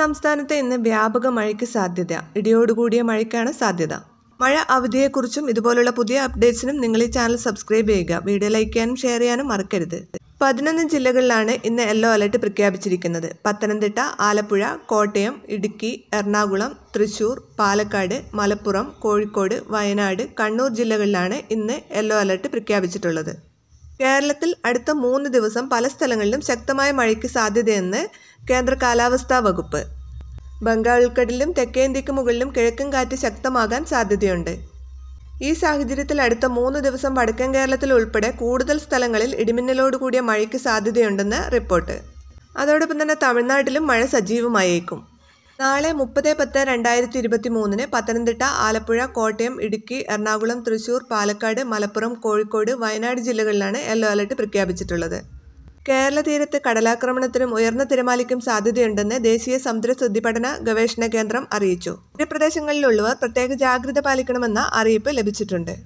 സംസ്ഥാനത്ത് ഇന്ന് വ്യാപക മഴയ്ക്ക് സാധ്യത ഇടിയോടുകൂടിയ മഴയ്ക്കാണ് സാധ്യത മഴ അവധിയെക്കുറിച്ചും ഇതുപോലുള്ള പുതിയ അപ്ഡേറ്റ്സിനും നിങ്ങൾ ഈ ചാനൽ സബ്സ്ക്രൈബ് ചെയ്യുക വീഡിയോ ലൈക്ക് ചെയ്യാനും ഷെയർ ചെയ്യാനും മറക്കരുത് പതിനൊന്ന് ജില്ലകളിലാണ് ഇന്ന് യെല്ലോ അലർട്ട് പ്രഖ്യാപിച്ചിരിക്കുന്നത് പത്തനംതിട്ട ആലപ്പുഴ കോട്ടയം ഇടുക്കി എറണാകുളം തൃശൂർ പാലക്കാട് മലപ്പുറം കോഴിക്കോട് വയനാട് കണ്ണൂർ ജില്ലകളിലാണ് ഇന്ന് യെല്ലോ അലർട്ട് പ്രഖ്യാപിച്ചിട്ടുള്ളത് കേരളത്തിൽ അടുത്ത മൂന്ന് ദിവസം പല സ്ഥലങ്ങളിലും ശക്തമായ മഴയ്ക്ക് സാധ്യതയെന്ന് കേന്ദ്ര കാലാവസ്ഥാ വകുപ്പ് ബംഗാൾ ഉൾക്കടലിലും തെക്കേന്ത്യക്ക് മുകളിലും കിഴക്കൻ കാറ്റ് ശക്തമാകാൻ സാധ്യതയുണ്ട് ഈ സാഹചര്യത്തിൽ അടുത്ത മൂന്ന് ദിവസം വടക്കൻ കേരളത്തിൽ ഉൾപ്പെടെ കൂടുതൽ സ്ഥലങ്ങളിൽ ഇടിമിന്നലോട് കൂടിയ മഴയ്ക്ക് സാധ്യതയുണ്ടെന്ന് റിപ്പോർട്ട് അതോടൊപ്പം തന്നെ തമിഴ്നാട്ടിലും മഴ സജീവമായേക്കും നാളെ മുപ്പത് പത്ത് രണ്ടായിരത്തി ഇരുപത്തി മൂന്നിന് പത്തനംതിട്ട ആലപ്പുഴ കോട്ടയം ഇടുക്കി എറണാകുളം തൃശൂർ പാലക്കാട് മലപ്പുറം കോഴിക്കോട് വയനാട് ജില്ലകളിലാണ് യെല്ലോ അലർട്ട് പ്രഖ്യാപിച്ചിട്ടുള്ളത് കേരള തീരത്ത് കടലാക്രമണത്തിനും ഉയർന്ന തിരമാലയ്ക്കും സാധ്യതയുണ്ടെന്ന് ദേശീയ സമുദ്ര പഠന ഗവേഷണ കേന്ദ്രം അറിയിച്ചു തീരപ്രദേശങ്ങളിലുള്ളവർ പ്രത്യേക ജാഗ്രത പാലിക്കണമെന്ന അറിയിപ്പ് ലഭിച്ചിട്ടുണ്ട്